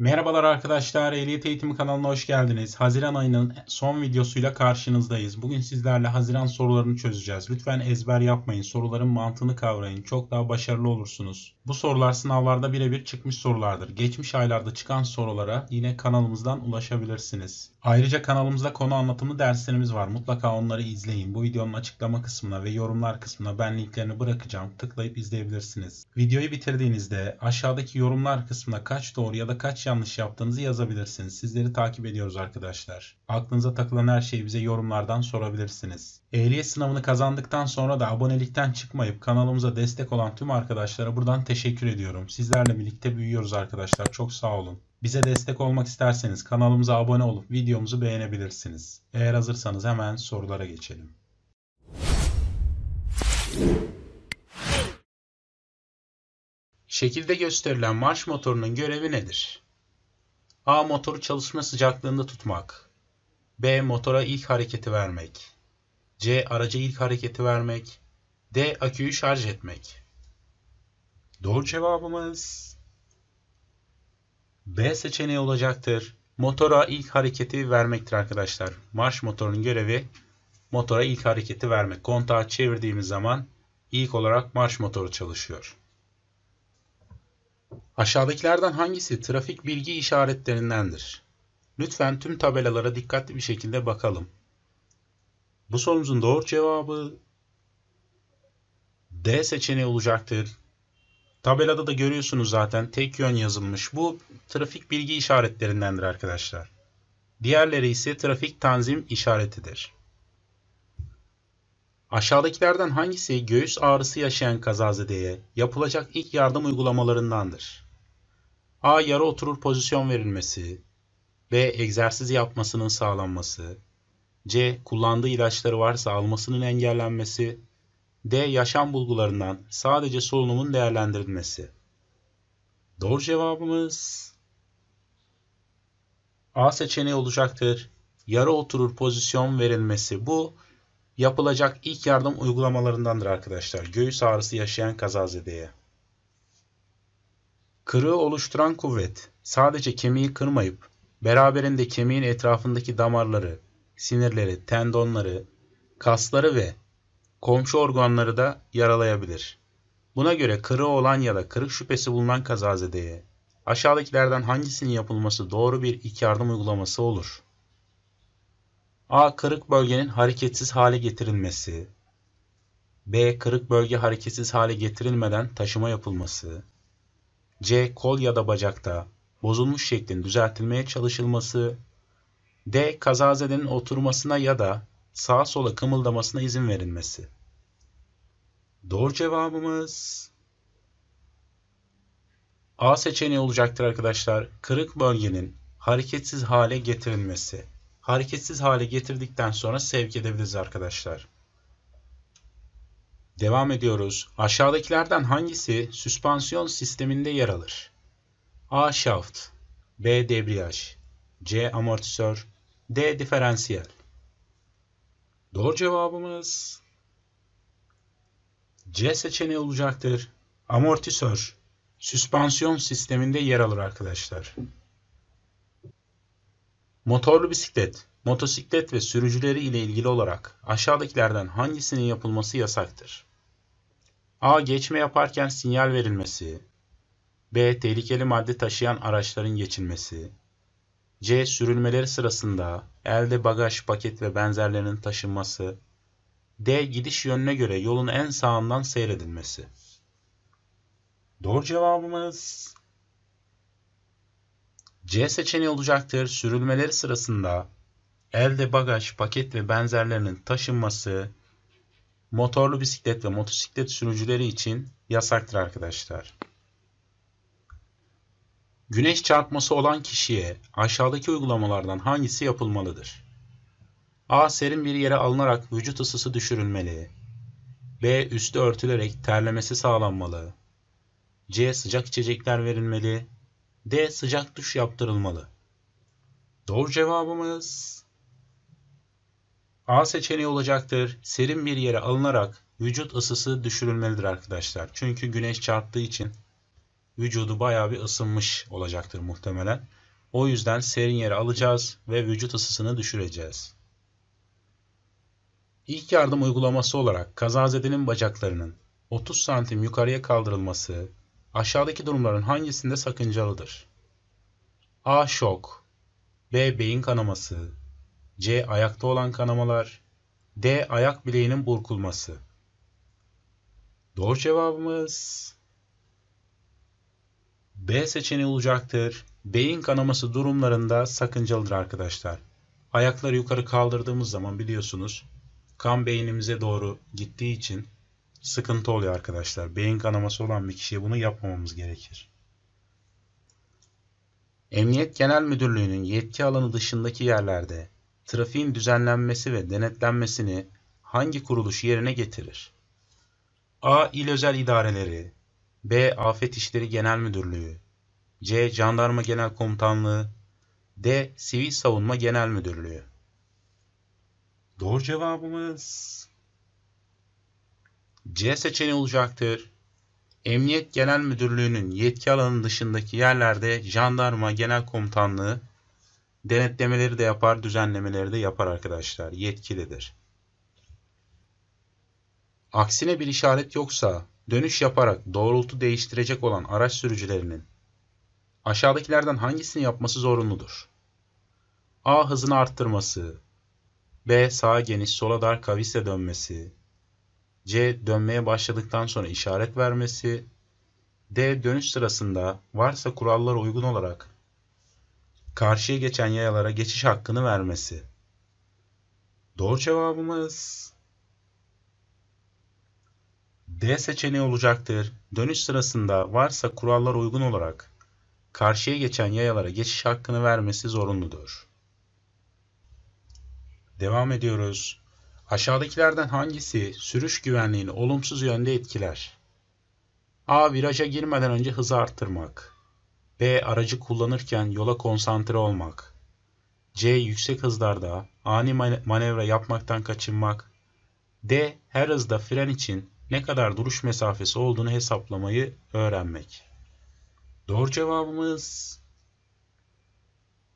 Merhabalar arkadaşlar, Ehliyet Eğitimi kanalına hoş geldiniz. Haziran ayının son videosuyla karşınızdayız. Bugün sizlerle Haziran sorularını çözeceğiz. Lütfen ezber yapmayın, soruların mantığını kavrayın. Çok daha başarılı olursunuz. Bu sorular sınavlarda birebir çıkmış sorulardır. Geçmiş aylarda çıkan sorulara yine kanalımızdan ulaşabilirsiniz. Ayrıca kanalımızda konu anlatımı derslerimiz var. Mutlaka onları izleyin. Bu videonun açıklama kısmına ve yorumlar kısmına ben linklerini bırakacağım. Tıklayıp izleyebilirsiniz. Videoyu bitirdiğinizde aşağıdaki yorumlar kısmına kaç doğru ya da kaç yanlış yaptığınızı yazabilirsiniz. Sizleri takip ediyoruz arkadaşlar. Aklınıza takılan her şeyi bize yorumlardan sorabilirsiniz. Ehliyet sınavını kazandıktan sonra da abonelikten çıkmayıp kanalımıza destek olan tüm arkadaşlara buradan teşekkür ediyorum. Sizlerle birlikte büyüyoruz arkadaşlar. Çok sağ olun. Bize destek olmak isterseniz kanalımıza abone olup videomuzu beğenebilirsiniz. Eğer hazırsanız hemen sorulara geçelim. Şekilde gösterilen marş motorunun görevi nedir? A. Motoru çalışma sıcaklığında tutmak. B. Motora ilk hareketi vermek. C. Araca ilk hareketi vermek. D. Aküyü şarj etmek. Doğru cevabımız B seçeneği olacaktır. Motora ilk hareketi vermektir arkadaşlar. Marş motorunun görevi motora ilk hareketi vermek. Kontağı çevirdiğimiz zaman ilk olarak marş motoru çalışıyor. Aşağıdakilerden hangisi trafik bilgi işaretlerindendir? Lütfen tüm tabelalara dikkatli bir şekilde bakalım. Bu sorumuzun doğru cevabı D seçeneği olacaktır. Tabelada da görüyorsunuz zaten tek yön yazılmış. Bu trafik bilgi işaretlerindendir arkadaşlar. Diğerleri ise trafik tanzim işaretidir. Aşağıdakilerden hangisi göğüs ağrısı yaşayan kazazedeye yapılacak ilk yardım uygulamalarındandır? A. Yara oturur pozisyon verilmesi. B. Egzersiz yapmasının sağlanması. C. Kullandığı ilaçları varsa almasının engellenmesi. D. Yaşam bulgularından sadece solunumun değerlendirilmesi. Doğru cevabımız A seçeneği olacaktır. Yarı oturur pozisyon verilmesi. Bu yapılacak ilk yardım uygulamalarındandır arkadaşlar. Göğüs ağrısı yaşayan kazazedeye. Kırığı oluşturan kuvvet sadece kemiği kırmayıp beraberinde kemiğin etrafındaki damarları, sinirleri, tendonları, kasları ve komşu organları da yaralayabilir. Buna göre kırığı olan ya da kırık şüphesi bulunan kazazedeye aşağıdakilerden hangisinin yapılması doğru bir iki yardım uygulaması olur? A. Kırık bölgenin hareketsiz hale getirilmesi. B. Kırık bölge hareketsiz hale getirilmeden taşıma yapılması. C. Kol ya da bacakta bozulmuş şeklin düzeltilmeye çalışılması. D. Kazazedenin oturmasına ya da sağa sola kımıldamasına izin verilmesi. Doğru cevabımız A seçeneği olacaktır arkadaşlar. Kırık bölgenin hareketsiz hale getirilmesi. Hareketsiz hale getirdikten sonra sevk edebiliriz arkadaşlar. Devam ediyoruz. Aşağıdakilerden hangisi süspansiyon sisteminde yer alır? A. Şaft B. Debriyaj C. Amortisör D. Diferansiyel Doğru cevabımız C seçeneği olacaktır. Amortisör süspansiyon sisteminde yer alır arkadaşlar. Motorlu bisiklet, motosiklet ve sürücüleri ile ilgili olarak aşağıdakilerden hangisinin yapılması yasaktır? A. Geçme yaparken sinyal verilmesi. B. Tehlikeli madde taşıyan araçların geçilmesi. C. Sürülmeleri sırasında elde bagaj, paket ve benzerlerinin taşınması. D. Gidiş yönüne göre yolun en sağından seyredilmesi. Doğru cevabımız C seçeneği olacaktır. Sürülmeleri sırasında elde bagaj, paket ve benzerlerinin taşınması motorlu bisiklet ve motosiklet sürücüleri için yasaktır arkadaşlar. Güneş çarpması olan kişiye aşağıdaki uygulamalardan hangisi yapılmalıdır? A. Serin bir yere alınarak vücut ısısı düşürülmeli. B. Üstü örtülerek terlemesi sağlanmalı. C. Sıcak içecekler verilmeli. D. Sıcak duş yaptırılmalı. Doğru cevabımız A seçeneği olacaktır. Serin bir yere alınarak vücut ısısı düşürülmelidir arkadaşlar. Çünkü güneş çarptığı için vücudu bayağı bir ısınmış olacaktır muhtemelen. O yüzden serin yere alacağız ve vücut ısısını düşüreceğiz. İlk yardım uygulaması olarak kazazedenin bacaklarının 30 santim yukarıya kaldırılması aşağıdaki durumların hangisinde sakıncalıdır? A. Şok B. Beyin kanaması C. Ayakta olan kanamalar D. Ayak bileğinin burkulması Doğru cevabımız B seçeneği olacaktır. Beyin kanaması durumlarında sakıncalıdır arkadaşlar. Ayakları yukarı kaldırdığımız zaman biliyorsunuz kan beynimize doğru gittiği için sıkıntı oluyor arkadaşlar. Beyin kanaması olan bir kişiye bunu yapmamamız gerekir. Emniyet Genel Müdürlüğü'nün yetki alanı dışındaki yerlerde trafiğin düzenlenmesi ve denetlenmesini hangi kuruluş yerine getirir? A. İl özel İdareleri B. Afet İşleri Genel Müdürlüğü C. Jandarma Genel Komutanlığı D. Sivil Savunma Genel Müdürlüğü Doğru cevabımız C seçeneği olacaktır. Emniyet Genel Müdürlüğü'nün yetki alanının dışındaki yerlerde Jandarma Genel Komutanlığı denetlemeleri de yapar, düzenlemeleri de yapar arkadaşlar. Yetkilidir. Aksine bir işaret yoksa Dönüş yaparak doğrultu değiştirecek olan araç sürücülerinin aşağıdakilerden hangisini yapması zorunludur? A hızını arttırması, B sağa geniş sola dar kavisle dönmesi, C dönmeye başladıktan sonra işaret vermesi, D dönüş sırasında varsa kurallara uygun olarak karşıya geçen yayalara geçiş hakkını vermesi. Doğru cevabımız D seçeneği olacaktır. Dönüş sırasında varsa kurallar uygun olarak karşıya geçen yayalara geçiş hakkını vermesi zorunludur. Devam ediyoruz. Aşağıdakilerden hangisi sürüş güvenliğini olumsuz yönde etkiler? A. Viraja girmeden önce hızı arttırmak. B. Aracı kullanırken yola konsantre olmak. C. Yüksek hızlarda ani manevra yapmaktan kaçınmak. D. Her hızda fren için ne kadar duruş mesafesi olduğunu hesaplamayı öğrenmek. Doğru cevabımız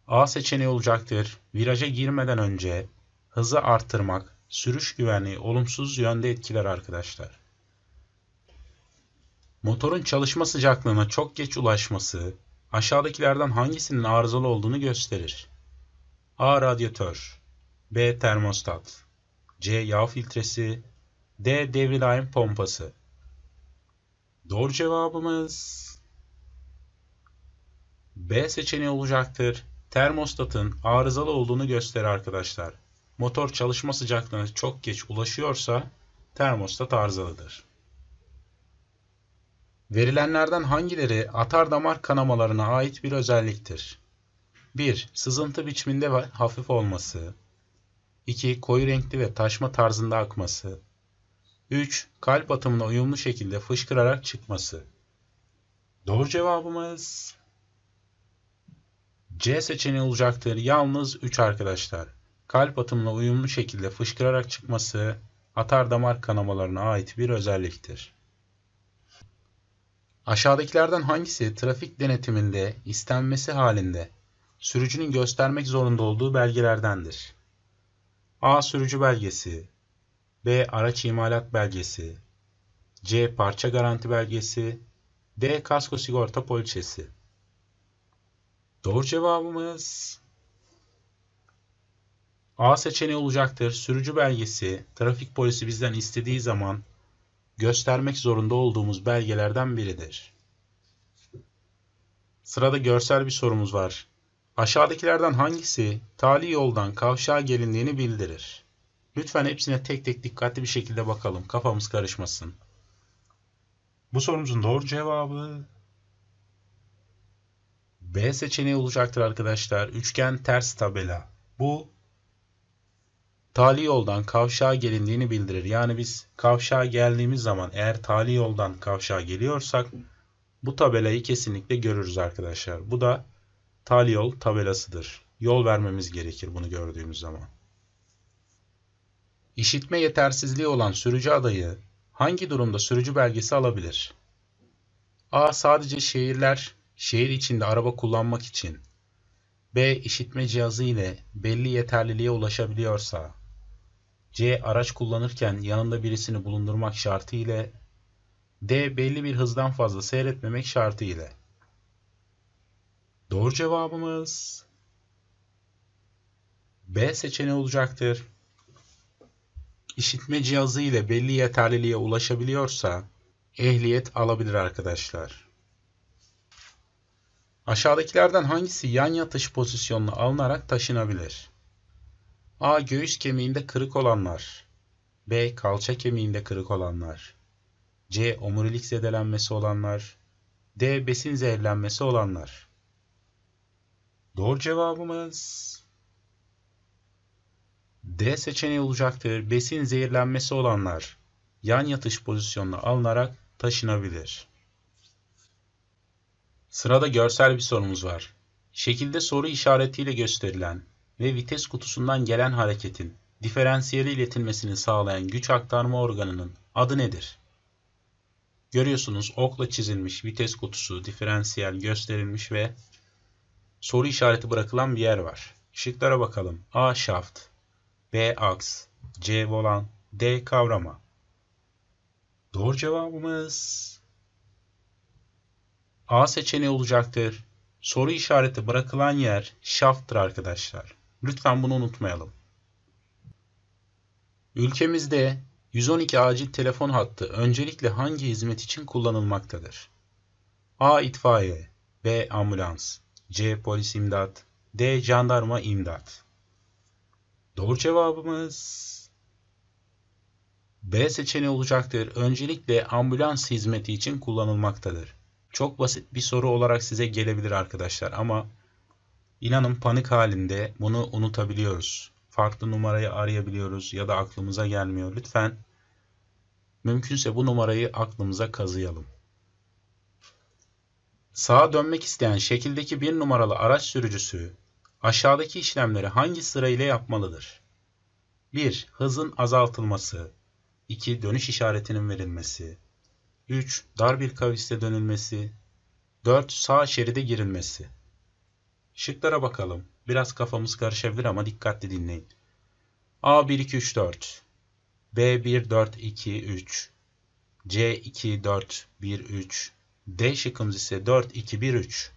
A seçeneği olacaktır. Viraja girmeden önce hızı arttırmak sürüş güvenliği olumsuz yönde etkiler arkadaşlar. Motorun çalışma sıcaklığına çok geç ulaşması aşağıdakilerden hangisinin arızalı olduğunu gösterir. A. Radyatör B. Termostat C. Yağ filtresi D. Devridaim pompası. Doğru cevabımız B seçeneği olacaktır. Termostatın arızalı olduğunu gösterir arkadaşlar. Motor çalışma sıcaklığına çok geç ulaşıyorsa termostat arızalıdır. Verilenlerden hangileri atar damar kanamalarına ait bir özelliktir? 1. Sızıntı biçiminde hafif olması. 2. Koyu renkli ve taşma tarzında akması. 3. Kalp atımına uyumlu şekilde fışkırarak çıkması. Doğru cevabımız C seçeneği olacaktır. Yalnız 3 arkadaşlar. Kalp atımına uyumlu şekilde fışkırarak çıkması atar damar kanamalarına ait bir özelliktir. Aşağıdakilerden hangisi trafik denetiminde istenmesi halinde sürücünün göstermek zorunda olduğu belgelerdendir? A. Sürücü belgesi B. Araç imalat belgesi C. Parça garanti belgesi D. Kasko sigorta poliçesi Doğru cevabımız A seçeneği olacaktır. Sürücü belgesi, trafik polisi bizden istediği zaman göstermek zorunda olduğumuz belgelerden biridir. Sırada görsel bir sorumuz var. Aşağıdakilerden hangisi tali yoldan kavşağa gelindiğini bildirir? Lütfen hepsine tek tek dikkatli bir şekilde bakalım. Kafamız karışmasın. Bu sorumuzun doğru cevabı B seçeneği olacaktır arkadaşlar. Üçgen ters tabela. Bu tali yoldan kavşağa gelindiğini bildirir. Yani biz kavşağa geldiğimiz zaman eğer tali yoldan kavşağa geliyorsak bu tabelayı kesinlikle görürüz arkadaşlar. Bu da tali yol tabelasıdır. Yol vermemiz gerekir bunu gördüğümüz zaman. İşitme yetersizliği olan sürücü adayı hangi durumda sürücü belgesi alabilir? A. Sadece şehirler, şehir içinde araba kullanmak için. B. İşitme cihazı ile belli yeterliliğe ulaşabiliyorsa. C. Araç kullanırken yanında birisini bulundurmak şartı ile. D. Belli bir hızdan fazla seyretmemek şartı ile. Doğru cevabımız B seçeneği olacaktır işitme cihazı ile belli yeterliliğe ulaşabiliyorsa ehliyet alabilir arkadaşlar. Aşağıdakilerden hangisi yan yatış pozisyonuna alınarak taşınabilir? A. Göğüs kemiğinde kırık olanlar. B. Kalça kemiğinde kırık olanlar. C. Omurilik zedelenmesi olanlar. D. Besin zehirlenmesi olanlar. Doğru cevabımız D seçeneği olacaktır. Besin zehirlenmesi olanlar yan yatış pozisyonuna alınarak taşınabilir. Sırada görsel bir sorumuz var. Şekilde soru işaretiyle gösterilen ve vites kutusundan gelen hareketin diferansiyeli iletilmesini sağlayan güç aktarma organının adı nedir? Görüyorsunuz okla çizilmiş vites kutusu, diferansiyel gösterilmiş ve soru işareti bırakılan bir yer var. Işıklara bakalım. A şaft, B aks, C volan, D kavrama. Doğru cevabımız A seçeneği olacaktır. Soru işareti bırakılan yer şafttır arkadaşlar. Lütfen bunu unutmayalım. Ülkemizde 112 acil telefon hattı öncelikle hangi hizmet için kullanılmaktadır? A. itfaiye B. Ambulans C. Polis imdat D. Jandarma imdat Doğru cevabımız B seçeneği olacaktır. Öncelikle ambulans hizmeti için kullanılmaktadır. Çok basit bir soru olarak size gelebilir arkadaşlar ama inanın panik halinde bunu unutabiliyoruz. Farklı numarayı arayabiliyoruz ya da aklımıza gelmiyor. Lütfen mümkünse bu numarayı aklımıza kazıyalım. Sağa dönmek isteyen şekildeki bir numaralı araç sürücüsü aşağıdaki işlemleri hangi sırayla yapmalıdır? 1. Hızın azaltılması 2. Dönüş işaretinin verilmesi 3. Dar bir kaviste dönülmesi 4. Sağ şeride girilmesi Şıklara bakalım. Biraz kafamız karışabilir ama dikkatli dinleyin. A 1 2 3 4 B 1 4 2 3 C 2 4 1 3 D şıkkımız ise 4 2 1 3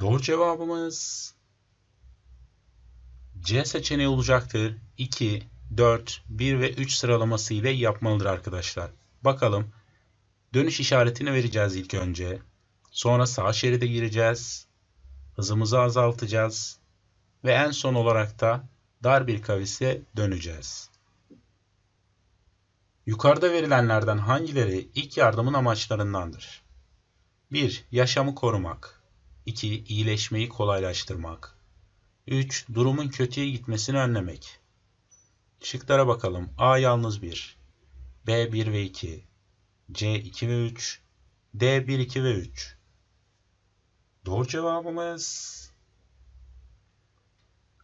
Doğru cevabımız C seçeneği olacaktır. 2, 4, 1 ve 3 sıralaması ile yapmalıdır arkadaşlar. Bakalım. Dönüş işaretini vereceğiz ilk önce. Sonra sağ şeride gireceğiz. Hızımızı azaltacağız. Ve en son olarak da dar bir kavise döneceğiz. Yukarıda verilenlerden hangileri ilk yardımın amaçlarındandır? 1. Yaşamı korumak. 2. iyileşmeyi kolaylaştırmak. 3. Durumun kötüye gitmesini önlemek. Şıklara bakalım. A yalnız 1. B 1 ve 2. C 2 ve 3. D 1 2 ve 3. Doğru cevabımız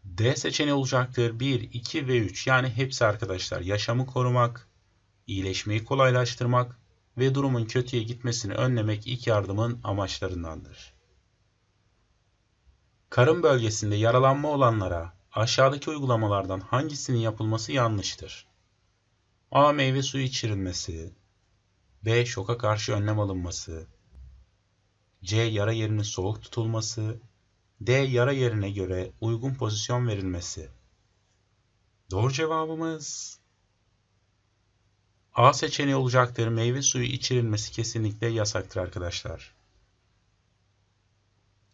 D seçeneği olacaktır. 1, 2 ve 3 yani hepsi arkadaşlar yaşamı korumak, iyileşmeyi kolaylaştırmak ve durumun kötüye gitmesini önlemek ilk yardımın amaçlarındandır. Karın bölgesinde yaralanma olanlara aşağıdaki uygulamalardan hangisinin yapılması yanlıştır? A. Meyve suyu içirilmesi B. Şoka karşı önlem alınması C. Yara yerinin soğuk tutulması D. Yara yerine göre uygun pozisyon verilmesi Doğru cevabımız A seçeneği olacaktır. Meyve suyu içirilmesi kesinlikle yasaktır arkadaşlar.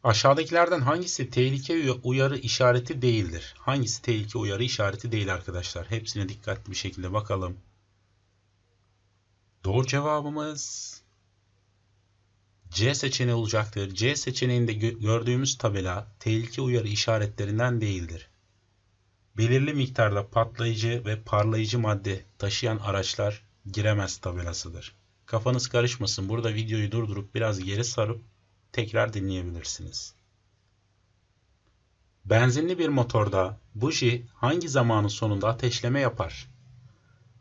Aşağıdakilerden hangisi tehlike uyarı işareti değildir? Hangisi tehlike uyarı işareti değil arkadaşlar? Hepsine dikkatli bir şekilde bakalım. Doğru cevabımız C seçeneği olacaktır. C seçeneğinde gördüğümüz tabela tehlike uyarı işaretlerinden değildir. Belirli miktarda patlayıcı ve parlayıcı madde taşıyan araçlar giremez tabelasıdır. Kafanız karışmasın. Burada videoyu durdurup biraz geri sarıp tekrar dinleyebilirsiniz. Benzinli bir motorda buji hangi zamanın sonunda ateşleme yapar?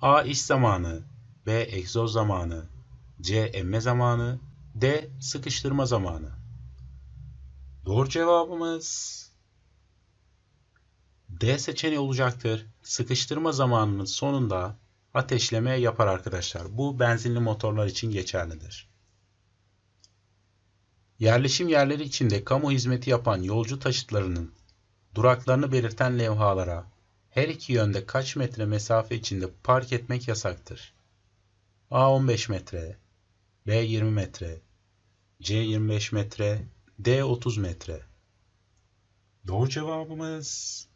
A. iş zamanı B. Egzoz zamanı C. Emme zamanı D. Sıkıştırma zamanı Doğru cevabımız D seçeneği olacaktır. Sıkıştırma zamanının sonunda ateşleme yapar arkadaşlar. Bu benzinli motorlar için geçerlidir. Yerleşim yerleri içinde kamu hizmeti yapan yolcu taşıtlarının duraklarını belirten levhalara her iki yönde kaç metre mesafe içinde park etmek yasaktır. A 15 metre, B 20 metre, C 25 metre, D 30 metre. Doğru cevabımız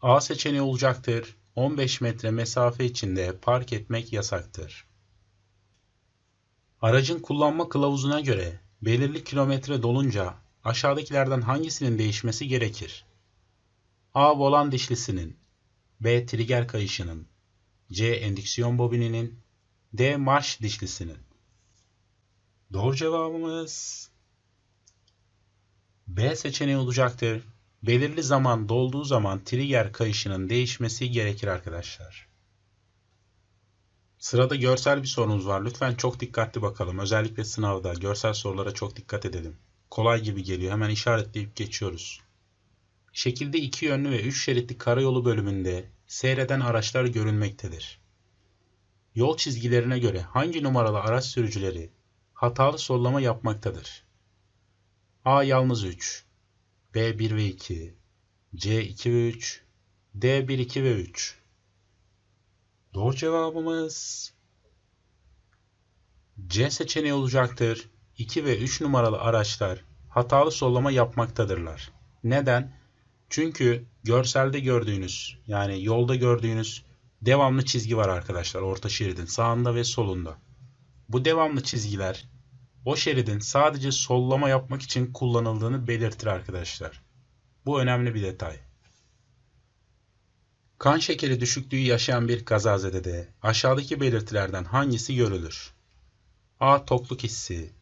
A seçeneği olacaktır. 15 metre mesafe içinde park etmek yasaktır. Aracın kullanma kılavuzuna göre belirli kilometre dolunca aşağıdakilerden hangisinin değişmesi gerekir? A. Volan dişlisinin B. Trigger kayışının C. Endüksiyon bobininin D. Marş dişlisinin Doğru cevabımız B seçeneği olacaktır. Belirli zaman dolduğu zaman trigger kayışının değişmesi gerekir arkadaşlar. Sırada görsel bir sorunuz var. Lütfen çok dikkatli bakalım. Özellikle sınavda görsel sorulara çok dikkat edelim. Kolay gibi geliyor. Hemen işaretleyip geçiyoruz. Şekilde iki yönlü ve üç şeritli karayolu bölümünde seyreden araçlar görülmektedir. Yol çizgilerine göre hangi numaralı araç sürücüleri hatalı sollama yapmaktadır? A yalnız 3, B 1 ve 2, C 2 ve 3, D 1 2 ve 3. Doğru cevabımız C seçeneği olacaktır. 2 ve 3 numaralı araçlar hatalı sollama yapmaktadırlar. Neden? Çünkü görselde gördüğünüz yani yolda gördüğünüz devamlı çizgi var arkadaşlar orta şeridin sağında ve solunda. Bu devamlı çizgiler o şeridin sadece sollama yapmak için kullanıldığını belirtir arkadaşlar. Bu önemli bir detay. Kan şekeri düşüklüğü yaşayan bir kazazede de aşağıdaki belirtilerden hangisi görülür? A. Tokluk hissi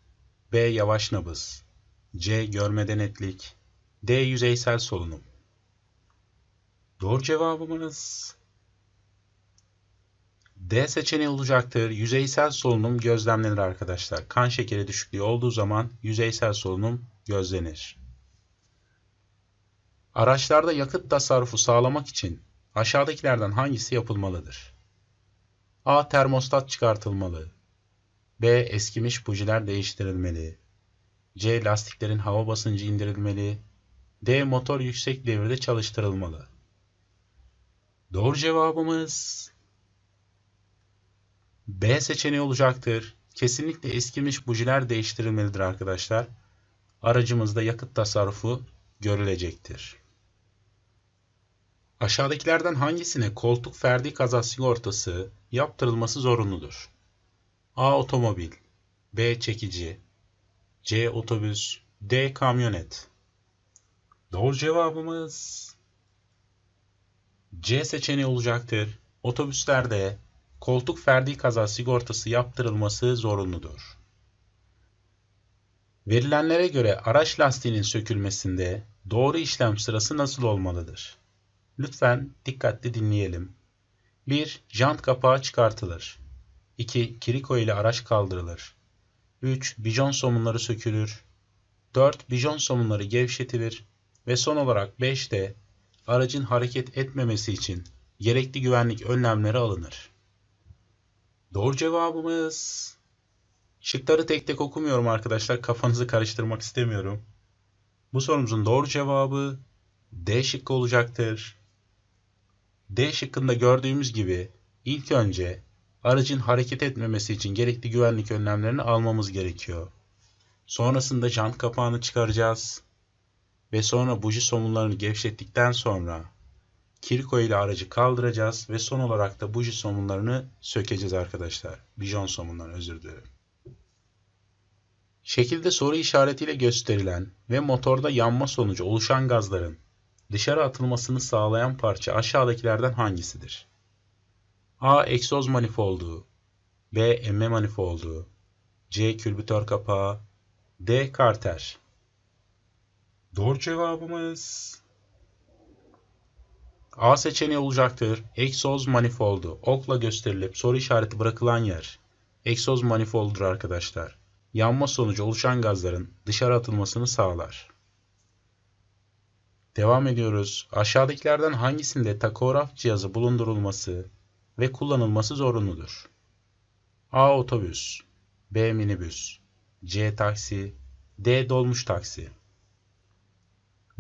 B. Yavaş nabız C. Görmeden netlik D. Yüzeysel solunum Doğru cevabımız D seçeneği olacaktır. Yüzeysel solunum gözlemlenir arkadaşlar. Kan şekeri düşüklüğü olduğu zaman yüzeysel solunum gözlenir. Araçlarda yakıt tasarrufu sağlamak için Aşağıdakilerden hangisi yapılmalıdır? A. Termostat çıkartılmalı. B. Eskimiş bujiler değiştirilmeli. C. Lastiklerin hava basıncı indirilmeli. D. Motor yüksek devirde çalıştırılmalı. Doğru cevabımız B seçeneği olacaktır. Kesinlikle eskimiş bujiler değiştirilmelidir arkadaşlar. Aracımızda yakıt tasarrufu görülecektir. Aşağıdakilerden hangisine koltuk ferdi kaza sigortası yaptırılması zorunludur? A. Otomobil B. Çekici C. Otobüs D. Kamyonet Doğru cevabımız C seçeneği olacaktır. Otobüslerde koltuk ferdi kaza sigortası yaptırılması zorunludur. Verilenlere göre araç lastiğinin sökülmesinde doğru işlem sırası nasıl olmalıdır? Lütfen dikkatli dinleyelim. 1. Jant kapağı çıkartılır. 2. Kiriko ile araç kaldırılır. 3. Bijon somunları sökülür. 4. Bijon somunları gevşetilir. Ve son olarak 5'te aracın hareket etmemesi için gerekli güvenlik önlemleri alınır. Doğru cevabımız... Şıkları tek tek okumuyorum arkadaşlar. Kafanızı karıştırmak istemiyorum. Bu sorumuzun doğru cevabı D şıkkı olacaktır. D şıkkında gördüğümüz gibi ilk önce aracın hareket etmemesi için gerekli güvenlik önlemlerini almamız gerekiyor. Sonrasında jant kapağını çıkaracağız ve sonra buji somunlarını gevşettikten sonra kirko ile aracı kaldıracağız ve son olarak da buji somunlarını sökeceğiz arkadaşlar. Bijon somunları özür dilerim. Şekilde soru işaretiyle gösterilen ve motorda yanma sonucu oluşan gazların dışarı atılmasını sağlayan parça aşağıdakilerden hangisidir? A. Egzoz manifoldu B. Emme manifoldu C. Külbütör kapağı D. Karter Doğru cevabımız A seçeneği olacaktır. Egzoz manifoldu. Okla gösterilip soru işareti bırakılan yer. Egzoz manifoldudur arkadaşlar. Yanma sonucu oluşan gazların dışarı atılmasını sağlar. Devam ediyoruz. Aşağıdakilerden hangisinde takograf cihazı bulundurulması ve kullanılması zorunludur? A. Otobüs B. Minibüs C. Taksi D. Dolmuş taksi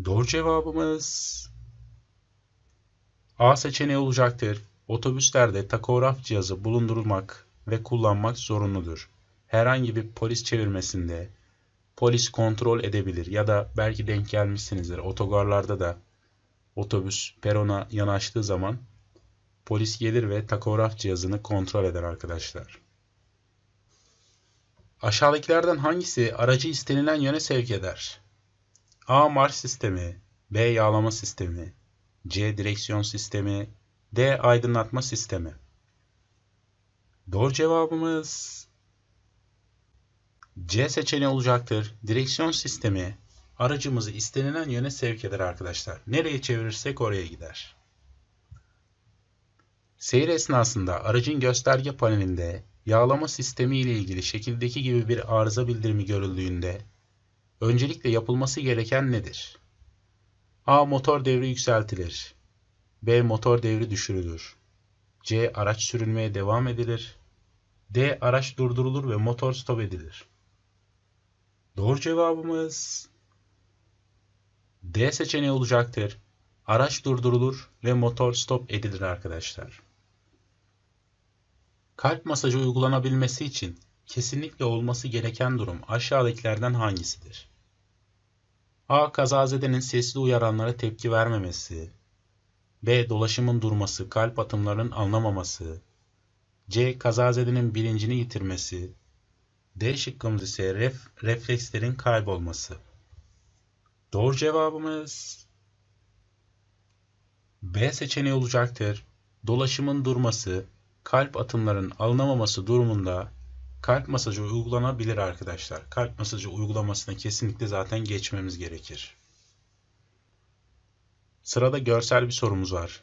Doğru cevabımız A seçeneği olacaktır. Otobüslerde takograf cihazı bulundurulmak ve kullanmak zorunludur. Herhangi bir polis çevirmesinde polis kontrol edebilir ya da belki denk gelmişsinizdir. Otogarlarda da otobüs perona yanaştığı zaman polis gelir ve takograf cihazını kontrol eder arkadaşlar. Aşağıdakilerden hangisi aracı istenilen yöne sevk eder? A. Marş sistemi B. Yağlama sistemi C. Direksiyon sistemi D. Aydınlatma sistemi Doğru cevabımız C seçeneği olacaktır. Direksiyon sistemi aracımızı istenilen yöne sevk eder arkadaşlar. Nereye çevirirsek oraya gider. Seyir esnasında aracın gösterge panelinde yağlama sistemi ile ilgili şekildeki gibi bir arıza bildirimi görüldüğünde öncelikle yapılması gereken nedir? A. Motor devri yükseltilir. B. Motor devri düşürülür. C. Araç sürülmeye devam edilir. D. Araç durdurulur ve motor stop edilir. Doğru cevabımız D seçeneği olacaktır. Araç durdurulur ve motor stop edilir arkadaşlar. Kalp masajı uygulanabilmesi için kesinlikle olması gereken durum aşağıdakilerden hangisidir? A. Kazazedenin sesli uyaranlara tepki vermemesi. B. Dolaşımın durması, kalp atımlarının anlamaması. C. Kazazedenin bilincini yitirmesi. D şıkkımız ise ref, reflekslerin kaybolması. Doğru cevabımız B seçeneği olacaktır. Dolaşımın durması, kalp atımlarının alınamaması durumunda kalp masajı uygulanabilir arkadaşlar. Kalp masajı uygulamasına kesinlikle zaten geçmemiz gerekir. Sırada görsel bir sorumuz var.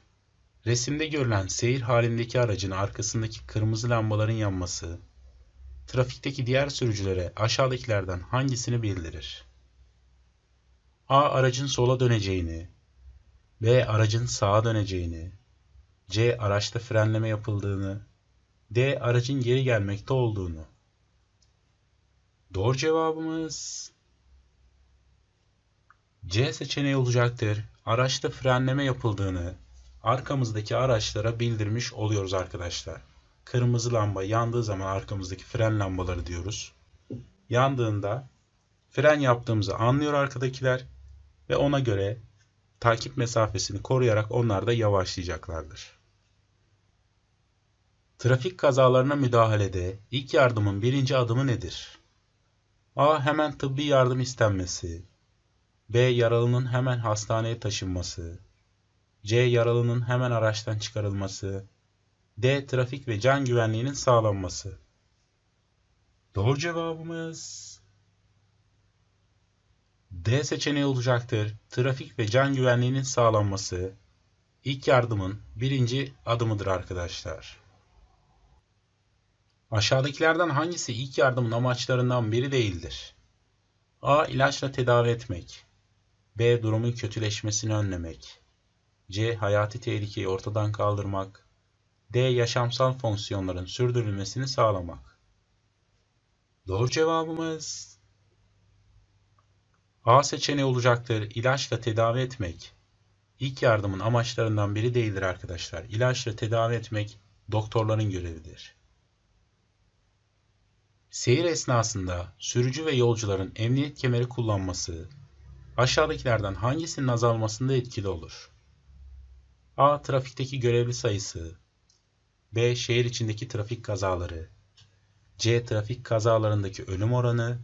Resimde görülen seyir halindeki aracın arkasındaki kırmızı lambaların yanması, trafikteki diğer sürücülere aşağıdakilerden hangisini bildirir? A. Aracın sola döneceğini, B. Aracın sağa döneceğini, C. Araçta frenleme yapıldığını, D. Aracın geri gelmekte olduğunu. Doğru cevabımız C seçeneği olacaktır. Araçta frenleme yapıldığını arkamızdaki araçlara bildirmiş oluyoruz arkadaşlar. Kırmızı lamba yandığı zaman arkamızdaki fren lambaları diyoruz. Yandığında fren yaptığımızı anlıyor arkadakiler ve ona göre takip mesafesini koruyarak onlar da yavaşlayacaklardır. Trafik kazalarına müdahalede ilk yardımın birinci adımı nedir? A. Hemen tıbbi yardım istenmesi. B. Yaralının hemen hastaneye taşınması. C. Yaralının hemen araçtan çıkarılması. D. Trafik ve can güvenliğinin sağlanması. Doğru cevabımız D seçeneği olacaktır. Trafik ve can güvenliğinin sağlanması ilk yardımın birinci adımıdır arkadaşlar. Aşağıdakilerden hangisi ilk yardımın amaçlarından biri değildir? A. ilaçla tedavi etmek. B. Durumun kötüleşmesini önlemek. C. Hayati tehlikeyi ortadan kaldırmak. D. Yaşamsal fonksiyonların sürdürülmesini sağlamak. Doğru cevabımız A seçeneği olacaktır. İlaçla tedavi etmek. İlk yardımın amaçlarından biri değildir arkadaşlar. İlaçla tedavi etmek doktorların görevidir. Seyir esnasında sürücü ve yolcuların emniyet kemeri kullanması aşağıdakilerden hangisinin azalmasında etkili olur? A. Trafikteki görevli sayısı B. Şehir içindeki trafik kazaları. C. Trafik kazalarındaki ölüm oranı.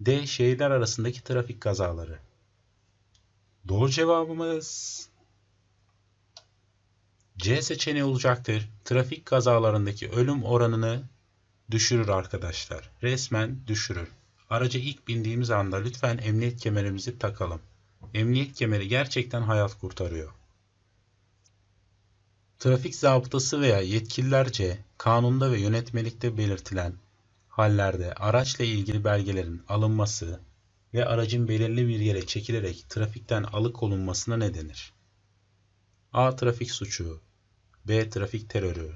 D. Şehirler arasındaki trafik kazaları. Doğru cevabımız C seçeneği olacaktır. Trafik kazalarındaki ölüm oranını düşürür arkadaşlar. Resmen düşürür. Araca ilk bindiğimiz anda lütfen emniyet kemerimizi takalım. Emniyet kemeri gerçekten hayat kurtarıyor trafik zabıtası veya yetkililerce kanunda ve yönetmelikte belirtilen hallerde araçla ilgili belgelerin alınması ve aracın belirli bir yere çekilerek trafikten alıkolunmasına ne denir? A. Trafik suçu B. Trafik terörü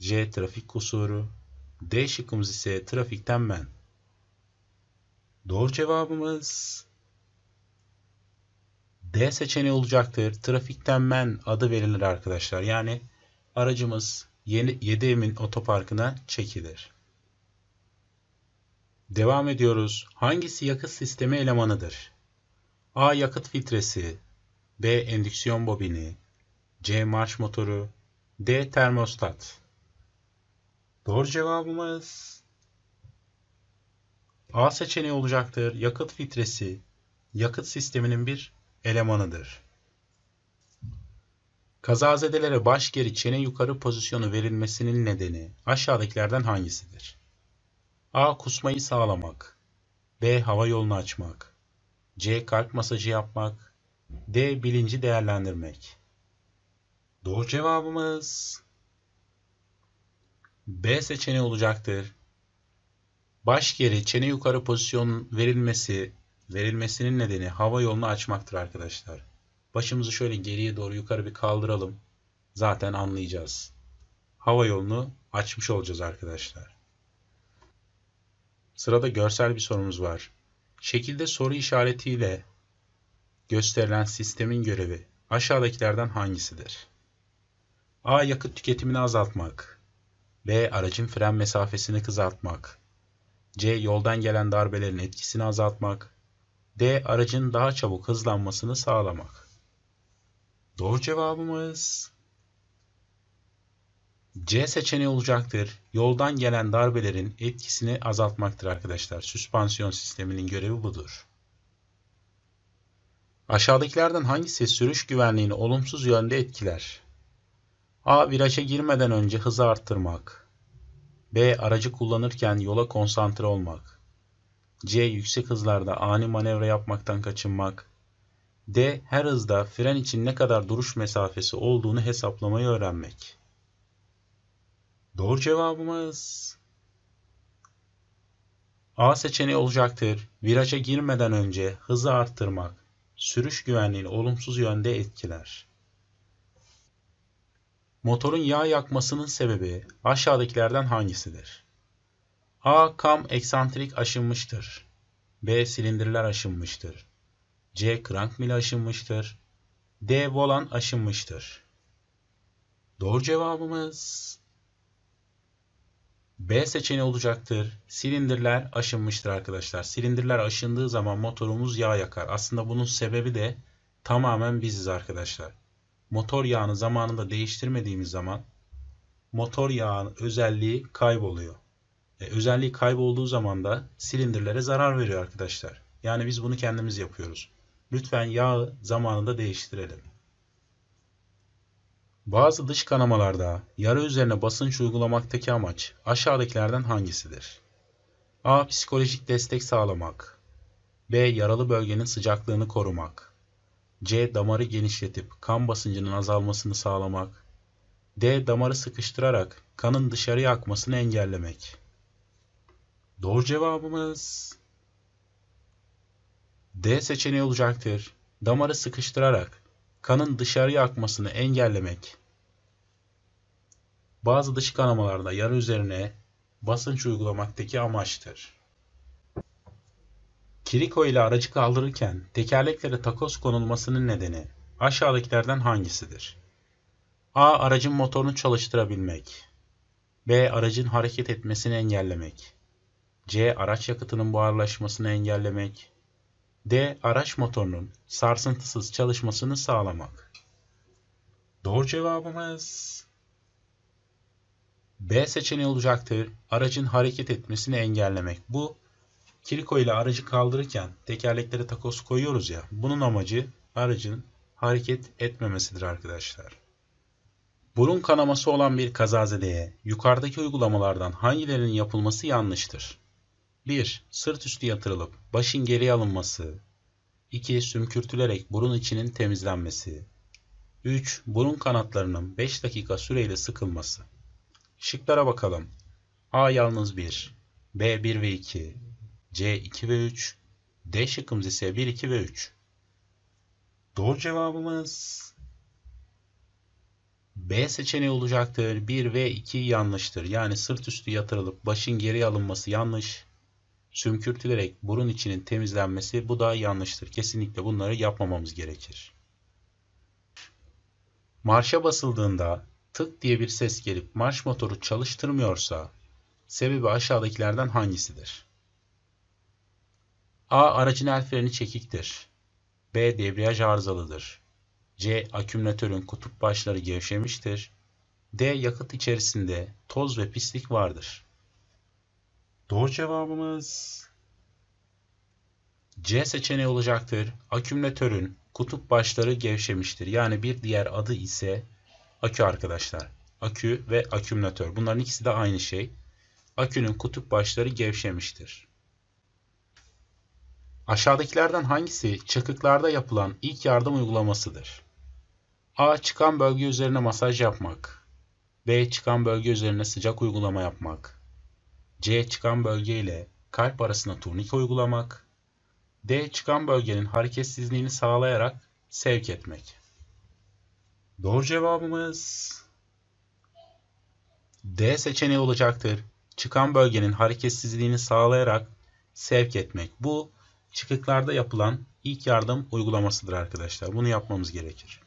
C. Trafik kusuru D şıkkımız ise trafikten men. Doğru cevabımız D seçeneği olacaktır. Trafikten men adı verilir arkadaşlar. Yani aracımız yeni 7 evin otoparkına çekilir. Devam ediyoruz. Hangisi yakıt sistemi elemanıdır? A. Yakıt filtresi B. Endüksiyon bobini C. Marş motoru D. Termostat Doğru cevabımız A seçeneği olacaktır. Yakıt filtresi yakıt sisteminin bir elemanıdır. Kazazedelere baş geri çene yukarı pozisyonu verilmesinin nedeni aşağıdakilerden hangisidir? A. Kusmayı sağlamak. B. Hava yolunu açmak. C. Kalp masajı yapmak. D. Bilinci değerlendirmek. Doğru cevabımız B seçeneği olacaktır. Baş geri çene yukarı pozisyon verilmesi verilmesinin nedeni hava yolunu açmaktır arkadaşlar. Başımızı şöyle geriye doğru yukarı bir kaldıralım. Zaten anlayacağız. Hava yolunu açmış olacağız arkadaşlar. Sırada görsel bir sorumuz var. Şekilde soru işaretiyle gösterilen sistemin görevi aşağıdakilerden hangisidir? A. Yakıt tüketimini azaltmak. B. Aracın fren mesafesini kısaltmak. C. Yoldan gelen darbelerin etkisini azaltmak. D. Aracın daha çabuk hızlanmasını sağlamak. Doğru cevabımız C seçeneği olacaktır. Yoldan gelen darbelerin etkisini azaltmaktır arkadaşlar. Süspansiyon sisteminin görevi budur. Aşağıdakilerden hangisi sürüş güvenliğini olumsuz yönde etkiler? A. Viraja girmeden önce hızı arttırmak. B. Aracı kullanırken yola konsantre olmak. C. Yüksek hızlarda ani manevra yapmaktan kaçınmak. D. Her hızda fren için ne kadar duruş mesafesi olduğunu hesaplamayı öğrenmek. Doğru cevabımız A seçeneği olacaktır. Viraja girmeden önce hızı arttırmak sürüş güvenliğini olumsuz yönde etkiler. Motorun yağ yakmasının sebebi aşağıdakilerden hangisidir? A. Kam eksantrik aşınmıştır. B. Silindirler aşınmıştır. C. Krank mili aşınmıştır. D. Volan aşınmıştır. Doğru cevabımız B seçeneği olacaktır. Silindirler aşınmıştır arkadaşlar. Silindirler aşındığı zaman motorumuz yağ yakar. Aslında bunun sebebi de tamamen biziz arkadaşlar. Motor yağını zamanında değiştirmediğimiz zaman motor yağının özelliği kayboluyor e, özelliği kaybolduğu zaman da silindirlere zarar veriyor arkadaşlar. Yani biz bunu kendimiz yapıyoruz. Lütfen yağı zamanında değiştirelim. Bazı dış kanamalarda yara üzerine basınç uygulamaktaki amaç aşağıdakilerden hangisidir? A. Psikolojik destek sağlamak. B. Yaralı bölgenin sıcaklığını korumak. C. Damarı genişletip kan basıncının azalmasını sağlamak. D. Damarı sıkıştırarak kanın dışarıya akmasını engellemek. Doğru cevabımız D seçeneği olacaktır. Damarı sıkıştırarak kanın dışarıya akmasını engellemek. Bazı dış kanamalarda yara üzerine basınç uygulamaktaki amaçtır. Kiriko ile aracı kaldırırken tekerleklere takoz konulmasının nedeni aşağıdakilerden hangisidir? A. Aracın motorunu çalıştırabilmek. B. Aracın hareket etmesini engellemek. C. Araç yakıtının buharlaşmasını engellemek. D. Araç motorunun sarsıntısız çalışmasını sağlamak. Doğru cevabımız B seçeneği olacaktır. Aracın hareket etmesini engellemek. Bu kiriko ile aracı kaldırırken tekerleklere takoz koyuyoruz ya. Bunun amacı aracın hareket etmemesidir arkadaşlar. Burun kanaması olan bir kazazedeye yukarıdaki uygulamalardan hangilerinin yapılması yanlıştır? 1. Sırt üstü yatırılıp başın geriye alınması. 2. Sümkürtülerek burun içinin temizlenmesi. 3. Burun kanatlarının 5 dakika süreyle sıkılması. Şıklara bakalım. A yalnız 1, B 1 ve 2, C 2 ve 3, D şıkkımız ise 1, 2 ve 3. Doğru cevabımız B seçeneği olacaktır. 1 ve 2 yanlıştır. Yani sırt üstü yatırılıp başın geri alınması yanlış sümkürtülerek burun içinin temizlenmesi bu da yanlıştır. Kesinlikle bunları yapmamamız gerekir. Marşa basıldığında tık diye bir ses gelip marş motoru çalıştırmıyorsa sebebi aşağıdakilerden hangisidir? A. Aracın el freni çekiktir. B. Debriyaj arızalıdır. C. Akümülatörün kutup başları gevşemiştir. D. Yakıt içerisinde toz ve pislik vardır. Doğru cevabımız C seçeneği olacaktır. Akümülatörün kutup başları gevşemiştir. Yani bir diğer adı ise akü arkadaşlar. Akü ve akümülatör. Bunların ikisi de aynı şey. Akünün kutup başları gevşemiştir. Aşağıdakilerden hangisi çakıklarda yapılan ilk yardım uygulamasıdır? A. Çıkan bölge üzerine masaj yapmak. B. Çıkan bölge üzerine sıcak uygulama yapmak. C çıkan bölge ile kalp arasına turnike uygulamak. D çıkan bölgenin hareketsizliğini sağlayarak sevk etmek. Doğru cevabımız D seçeneği olacaktır. Çıkan bölgenin hareketsizliğini sağlayarak sevk etmek. Bu çıkıklarda yapılan ilk yardım uygulamasıdır arkadaşlar. Bunu yapmamız gerekir.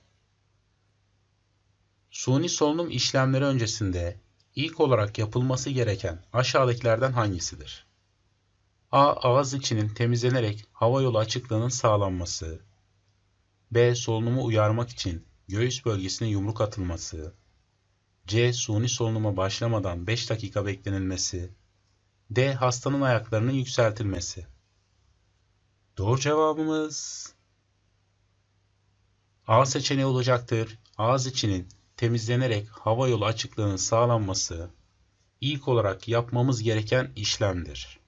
Suni solunum işlemleri öncesinde İlk olarak yapılması gereken aşağıdakilerden hangisidir? A. Ağız içinin temizlenerek hava yolu açıklığının sağlanması. B. Solunumu uyarmak için göğüs bölgesine yumruk atılması. C. Suni solunuma başlamadan 5 dakika beklenilmesi. D. Hastanın ayaklarının yükseltilmesi. Doğru cevabımız A seçeneği olacaktır. Ağız içinin temizlenerek hava yolu açıklığının sağlanması ilk olarak yapmamız gereken işlemdir.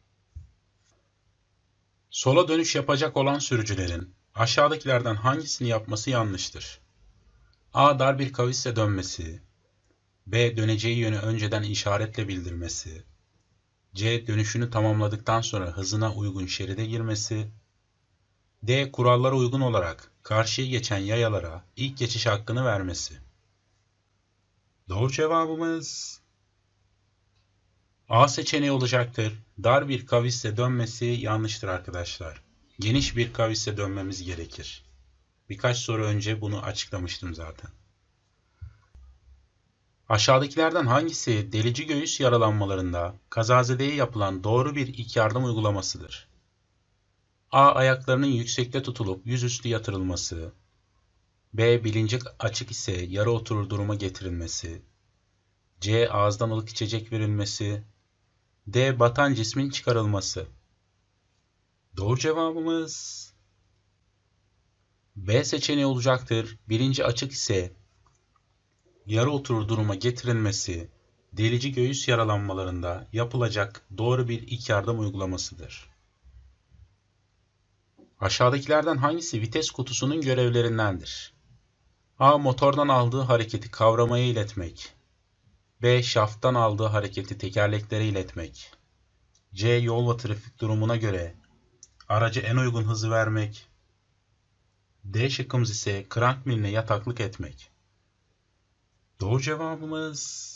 Sola dönüş yapacak olan sürücülerin aşağıdakilerden hangisini yapması yanlıştır? A. Dar bir kavisle dönmesi. B. Döneceği yönü önceden işaretle bildirmesi. C. Dönüşünü tamamladıktan sonra hızına uygun şeride girmesi. D. Kurallara uygun olarak karşıya geçen yayalara ilk geçiş hakkını vermesi. Doğru cevabımız A seçeneği olacaktır. Dar bir kavisle dönmesi yanlıştır arkadaşlar. Geniş bir kavisle dönmemiz gerekir. Birkaç soru önce bunu açıklamıştım zaten. Aşağıdakilerden hangisi delici göğüs yaralanmalarında kazazedeye yapılan doğru bir ilk yardım uygulamasıdır? A. Ayaklarının yüksekte tutulup yüzüstü yatırılması. B. Bilinci açık ise yarı oturur duruma getirilmesi. C. Ağızdan ılık içecek verilmesi. D. Batan cismin çıkarılması. Doğru cevabımız B seçeneği olacaktır. Bilinci açık ise yarı oturur duruma getirilmesi delici göğüs yaralanmalarında yapılacak doğru bir ilk yardım uygulamasıdır. Aşağıdakilerden hangisi vites kutusunun görevlerindendir? A. Motordan aldığı hareketi kavramaya iletmek. B. Şafttan aldığı hareketi tekerleklere iletmek. C. Yol ve trafik durumuna göre aracı en uygun hızı vermek. D şıkkımız ise krank miline yataklık etmek. Doğru cevabımız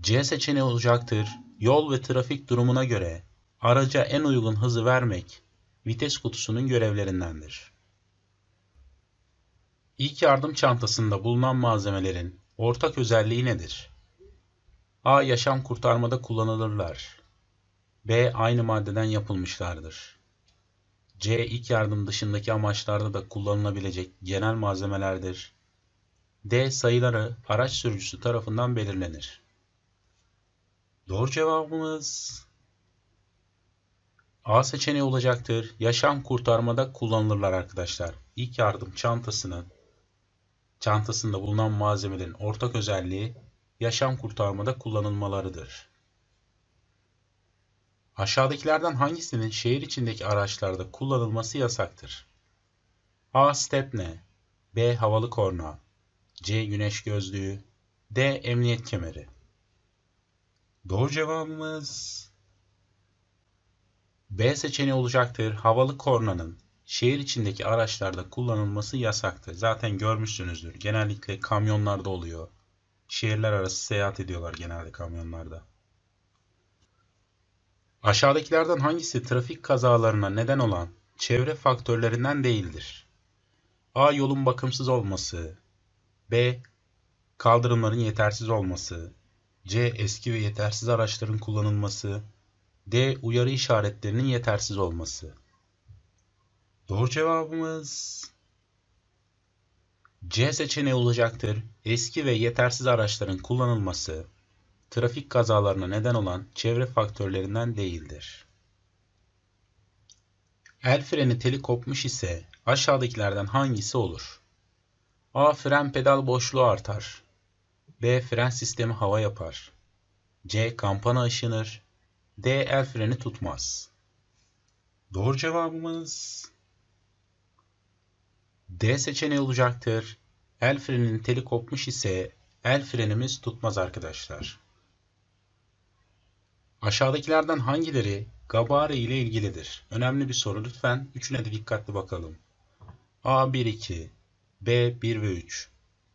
C seçeneği olacaktır. Yol ve trafik durumuna göre araca en uygun hızı vermek vites kutusunun görevlerindendir. İlk yardım çantasında bulunan malzemelerin ortak özelliği nedir? A. Yaşam kurtarmada kullanılırlar. B. Aynı maddeden yapılmışlardır. C. İlk yardım dışındaki amaçlarda da kullanılabilecek genel malzemelerdir. D. Sayıları araç sürücüsü tarafından belirlenir. Doğru cevabımız A seçeneği olacaktır. Yaşam kurtarmada kullanılırlar arkadaşlar. İlk yardım çantasının çantasında bulunan malzemelerin ortak özelliği yaşam kurtarmada kullanılmalarıdır. Aşağıdakilerden hangisinin şehir içindeki araçlarda kullanılması yasaktır? A. Stepne B. Havalı korna C. Güneş gözlüğü D. Emniyet kemeri Doğru cevabımız B seçeneği olacaktır. Havalı kornanın şehir içindeki araçlarda kullanılması yasaktı. Zaten görmüşsünüzdür. Genellikle kamyonlarda oluyor. Şehirler arası seyahat ediyorlar genelde kamyonlarda. Aşağıdakilerden hangisi trafik kazalarına neden olan çevre faktörlerinden değildir? A. Yolun bakımsız olması. B. Kaldırımların yetersiz olması. C. Eski ve yetersiz araçların kullanılması. D. Uyarı işaretlerinin yetersiz olması. Doğru cevabımız C seçeneği olacaktır. Eski ve yetersiz araçların kullanılması trafik kazalarına neden olan çevre faktörlerinden değildir. El freni teli kopmuş ise aşağıdakilerden hangisi olur? A. Fren pedal boşluğu artar. B. Fren sistemi hava yapar. C. Kampana ışınır. D. El freni tutmaz. Doğru cevabımız D seçeneği olacaktır. El freninin teli kopmuş ise el frenimiz tutmaz arkadaşlar. Aşağıdakilerden hangileri gabare ile ilgilidir? Önemli bir soru lütfen. Üçüne de dikkatli bakalım. A1-2, B1 ve 3,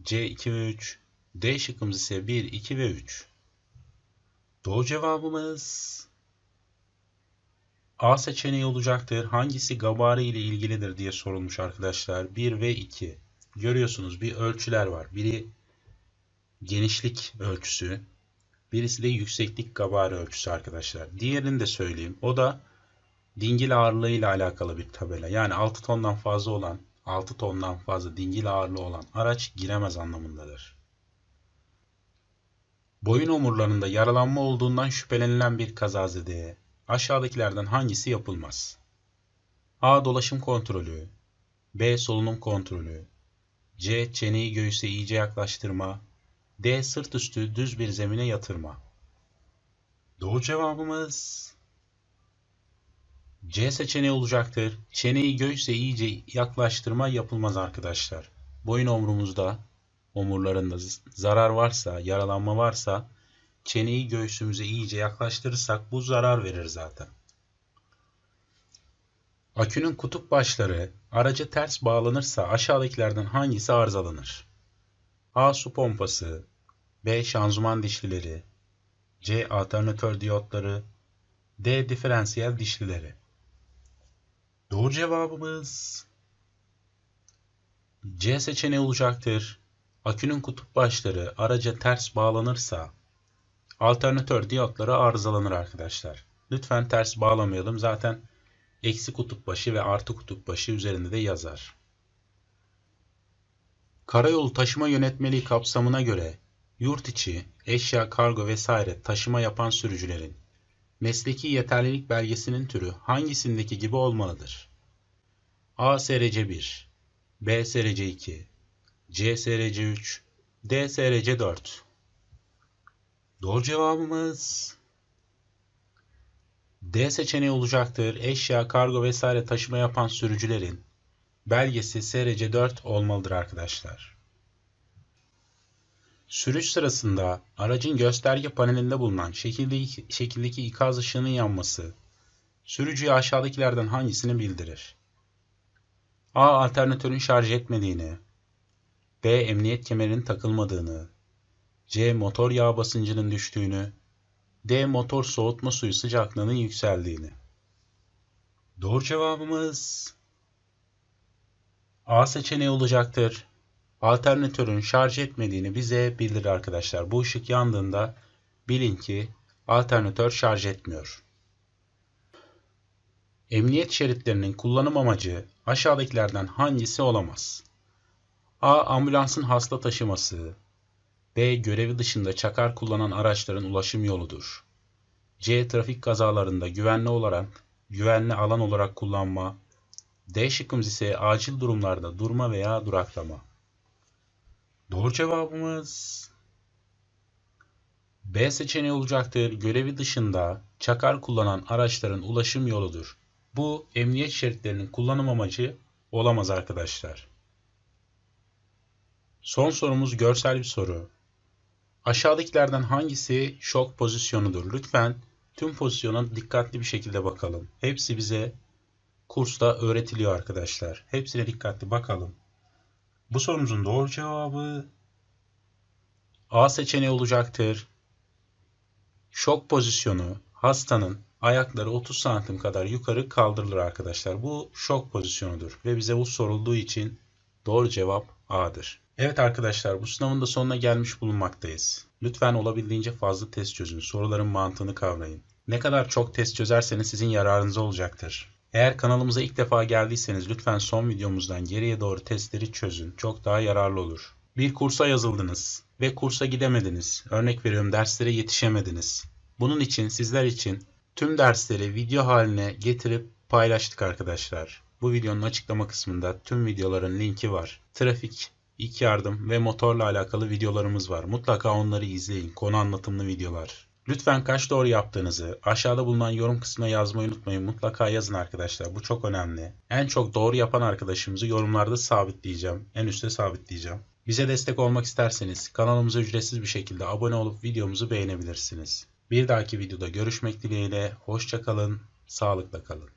C2 ve 3, D şıkkımız ise 1, 2 ve 3. Doğru cevabımız A seçeneği olacaktır. Hangisi gabari ile ilgilidir diye sorulmuş arkadaşlar. 1 ve 2. Görüyorsunuz bir ölçüler var. Biri genişlik ölçüsü. Birisi de yükseklik gabari ölçüsü arkadaşlar. Diğerini de söyleyeyim. O da dingil ağırlığı ile alakalı bir tabela. Yani 6 tondan fazla olan, 6 tondan fazla dingil ağırlığı olan araç giremez anlamındadır. Boyun omurlarında yaralanma olduğundan şüphelenilen bir kazazedeye Aşağıdakilerden hangisi yapılmaz? A. Dolaşım kontrolü B. Solunum kontrolü C. Çeneyi göğüse iyice yaklaştırma D. Sırt üstü düz bir zemine yatırma Doğru cevabımız C seçeneği olacaktır. Çeneyi göğüse iyice yaklaştırma yapılmaz arkadaşlar. Boyun omrumuzda, omurlarında zarar varsa, yaralanma varsa çeneyi göğsümüze iyice yaklaştırırsak bu zarar verir zaten. Akünün kutup başları araca ters bağlanırsa aşağıdakilerden hangisi arızalanır? A. Su pompası B. Şanzıman dişlileri C. Alternatör diyotları D. Diferansiyel dişlileri Doğru cevabımız C seçeneği olacaktır. Akünün kutup başları araca ters bağlanırsa alternatör diyotları arızalanır arkadaşlar. Lütfen ters bağlamayalım. Zaten eksi kutup başı ve artı kutup başı üzerinde de yazar. Karayolu taşıma yönetmeliği kapsamına göre yurt içi, eşya, kargo vesaire taşıma yapan sürücülerin mesleki yeterlilik belgesinin türü hangisindeki gibi olmalıdır? A SRC 1, B SRC 2, C SRC 3, D SRC 4 Doğru cevabımız D seçeneği olacaktır. Eşya, kargo vesaire taşıma yapan sürücülerin belgesi SRC 4 olmalıdır arkadaşlar. Sürüş sırasında aracın gösterge panelinde bulunan şekildeki, ikaz ışığının yanması sürücüye aşağıdakilerden hangisini bildirir? A. Alternatörün şarj etmediğini B. Emniyet kemerinin takılmadığını C. Motor yağ basıncının düştüğünü, D. Motor soğutma suyu sıcaklığının yükseldiğini. Doğru cevabımız A seçeneği olacaktır. Alternatörün şarj etmediğini bize bildirir arkadaşlar. Bu ışık yandığında bilin ki alternatör şarj etmiyor. Emniyet şeritlerinin kullanım amacı aşağıdakilerden hangisi olamaz? A. Ambulansın hasta taşıması. B, Görevi dışında çakar kullanan araçların ulaşım yoludur. C. Trafik kazalarında güvenli olarak, güvenli alan olarak kullanma. D şıkkımız ise acil durumlarda durma veya duraklama. Doğru cevabımız B seçeneği olacaktır. Görevi dışında çakar kullanan araçların ulaşım yoludur. Bu emniyet şeritlerinin kullanım amacı olamaz arkadaşlar. Son sorumuz görsel bir soru. Aşağıdakilerden hangisi şok pozisyonudur? Lütfen tüm pozisyona dikkatli bir şekilde bakalım. Hepsi bize kursta öğretiliyor arkadaşlar. Hepsine dikkatli bakalım. Bu sorumuzun doğru cevabı A seçeneği olacaktır. Şok pozisyonu hastanın ayakları 30 santim kadar yukarı kaldırılır arkadaşlar. Bu şok pozisyonudur ve bize bu sorulduğu için doğru cevap A'dır. Evet arkadaşlar bu sınavın da sonuna gelmiş bulunmaktayız. Lütfen olabildiğince fazla test çözün. Soruların mantığını kavrayın. Ne kadar çok test çözerseniz sizin yararınıza olacaktır. Eğer kanalımıza ilk defa geldiyseniz lütfen son videomuzdan geriye doğru testleri çözün. Çok daha yararlı olur. Bir kursa yazıldınız ve kursa gidemediniz. Örnek veriyorum derslere yetişemediniz. Bunun için sizler için tüm dersleri video haline getirip paylaştık arkadaşlar. Bu videonun açıklama kısmında tüm videoların linki var. Trafik ilk yardım ve motorla alakalı videolarımız var. Mutlaka onları izleyin. Konu anlatımlı videolar. Lütfen kaç doğru yaptığınızı aşağıda bulunan yorum kısmına yazmayı unutmayın. Mutlaka yazın arkadaşlar. Bu çok önemli. En çok doğru yapan arkadaşımızı yorumlarda sabitleyeceğim. En üste sabitleyeceğim. Bize destek olmak isterseniz kanalımıza ücretsiz bir şekilde abone olup videomuzu beğenebilirsiniz. Bir dahaki videoda görüşmek dileğiyle. Hoşçakalın, sağlıkla kalın.